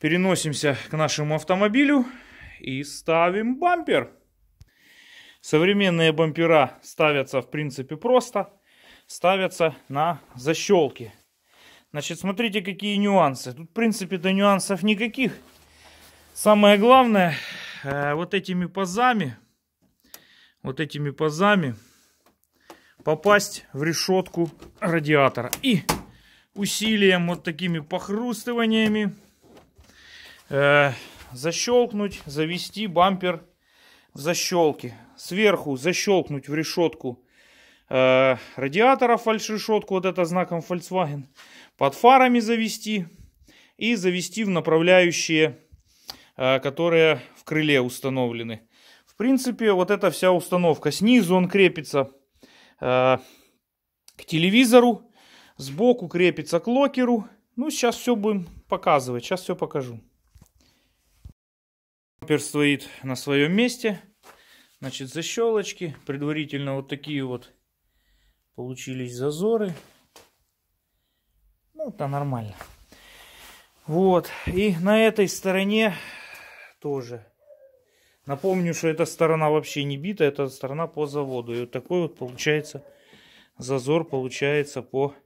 Переносимся к нашему автомобилю и ставим бампер. Современные бампера ставятся в принципе просто. Ставятся на защелки. Значит, смотрите, какие нюансы. Тут, в принципе до нюансов никаких. Самое главное, э, вот этими пазами, вот этими пазами попасть в решетку радиатора. И усилием вот такими похрустываниями э, защелкнуть, завести бампер в защелке. Сверху защелкнуть в решетку э, радиатора фальшрешетку, вот это знаком Volkswagen. Под фарами завести и завести в направляющие, э, которые в крыле установлены. В принципе, вот эта вся установка. Снизу он крепится э, к телевизору, сбоку крепится к локеру. Ну, сейчас все будем показывать, сейчас все покажу. Бампер стоит на своем месте. Значит, защелочки. Предварительно вот такие вот получились зазоры. Ну, это нормально. Вот. И на этой стороне тоже. Напомню, что эта сторона вообще не бита. Это сторона по заводу. И вот такой вот получается зазор получается по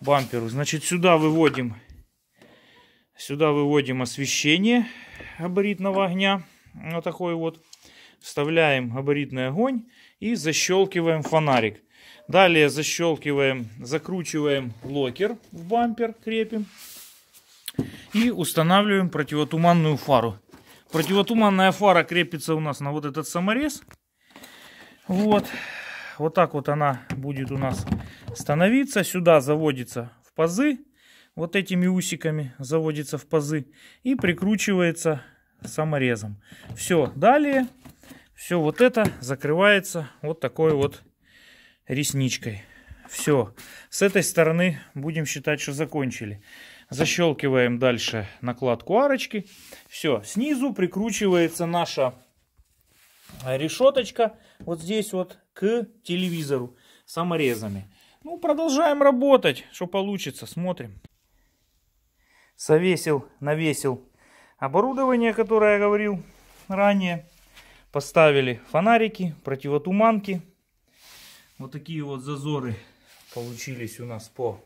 бамперу. Значит, сюда выводим, сюда выводим освещение габаритного огня. Вот такой вот. Вставляем габаритный огонь и защелкиваем фонарик. Далее защелкиваем, закручиваем локер в бампер, крепим. И устанавливаем противотуманную фару. Противотуманная фара крепится у нас на вот этот саморез. Вот. Вот так вот она будет у нас становиться. Сюда заводится в пазы вот этими усиками заводится в пазы и прикручивается саморезом. Все, далее все вот это закрывается вот такой вот ресничкой. Все, с этой стороны будем считать, что закончили. Защелкиваем дальше накладку арочки. Все, снизу прикручивается наша решеточка вот здесь вот к телевизору саморезами. Ну, продолжаем работать, что получится, смотрим совесил, навесил оборудование, которое я говорил ранее. Поставили фонарики, противотуманки. Вот такие вот зазоры получились у нас по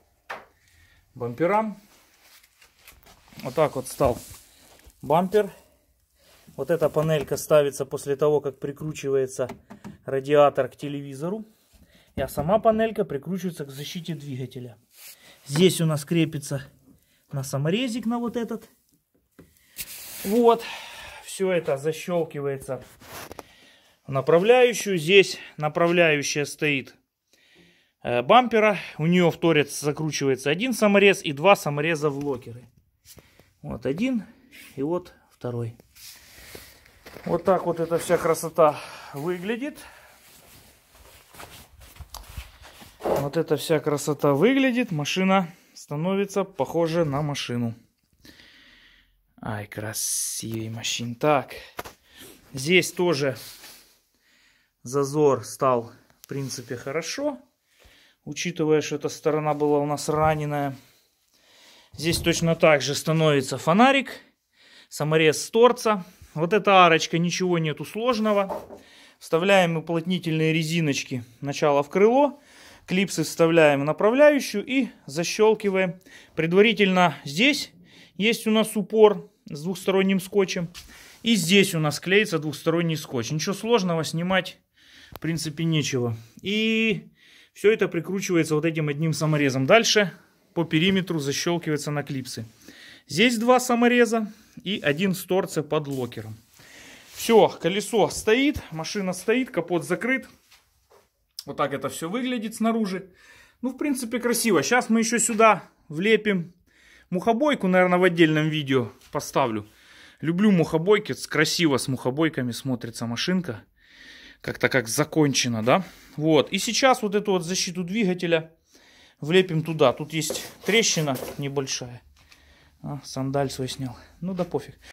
бамперам. Вот так вот стал бампер. Вот эта панелька ставится после того, как прикручивается радиатор к телевизору. И а сама панелька прикручивается к защите двигателя. Здесь у нас крепится на саморезик на вот этот. Вот, все это защелкивается в направляющую. Здесь направляющая стоит э, бампера. У нее в торец закручивается один саморез и два самореза в локеры. Вот один и вот второй. Вот так вот эта вся красота выглядит. Вот эта вся красота выглядит. Машина становится похоже на машину. Ай, красивый машин. Так, здесь тоже зазор стал, в принципе, хорошо. Учитывая, что эта сторона была у нас раненая. Здесь точно так же становится фонарик. Саморез с торца. Вот эта арочка, ничего нету сложного. Вставляем уплотнительные резиночки. Начало в крыло клипсы вставляем направляющую и защелкиваем. Предварительно здесь есть у нас упор с двухсторонним скотчем. И здесь у нас клеится двухсторонний скотч. Ничего сложного снимать в принципе нечего. И все это прикручивается вот этим одним саморезом. Дальше по периметру защелкивается на клипсы. Здесь два самореза и один с торца под локером. Все, колесо стоит, машина стоит, капот закрыт. Вот так это все выглядит снаружи. Ну, в принципе, красиво. Сейчас мы еще сюда влепим мухобойку, наверное, в отдельном видео поставлю. Люблю мухобойки, красиво с мухобойками смотрится машинка. Как-то как закончено, да? Вот, и сейчас вот эту вот защиту двигателя влепим туда. Тут есть трещина небольшая. А, сандаль свой снял. Ну да пофиг.